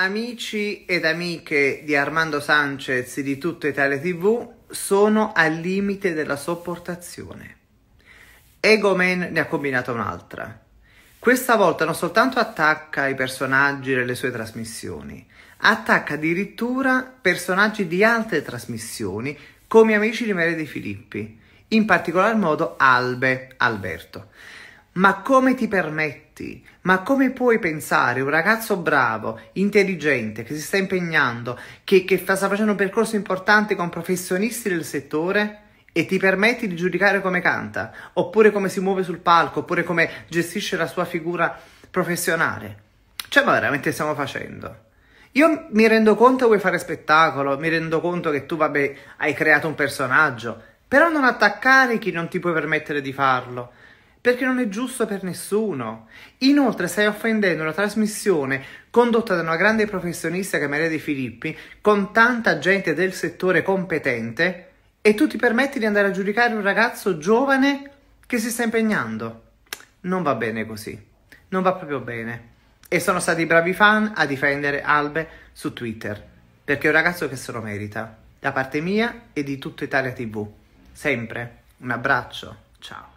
Amici ed amiche di Armando Sanchez e di tutta Italia TV sono al limite della sopportazione. Egoman ne ha combinata un'altra. Questa volta non soltanto attacca i personaggi delle sue trasmissioni, attacca addirittura personaggi di altre trasmissioni come Amici di Maria di Filippi, in particolar modo Albe Alberto. Ma come ti permette? fatti. Ma come puoi pensare un ragazzo bravo, intelligente, che si sta impegnando, che, che fa, sta facendo un percorso importante con professionisti del settore? e ti permetti di giudicare come canta, oppure come si muove sul palco, oppure come gestisce la sua figura professionale. Cioè, ma veramente stiamo facendo? Io mi rendo conto che vuoi fare spettacolo, mi rendo conto che tu, vabbè, hai creato un personaggio, però non attaccare chi non ti puoi permettere di farlo perché non è giusto per nessuno. Inoltre stai offendendo una trasmissione condotta da una grande professionista che è Maria De Filippi, con tanta gente del settore competente, e tu ti permetti di andare a giudicare un ragazzo giovane che si sta impegnando. Non va bene così, non va proprio bene. E sono stati bravi fan a difendere Albe su Twitter, perché è un ragazzo che se lo merita, da parte mia e di tutta Italia TV. Sempre un abbraccio, ciao.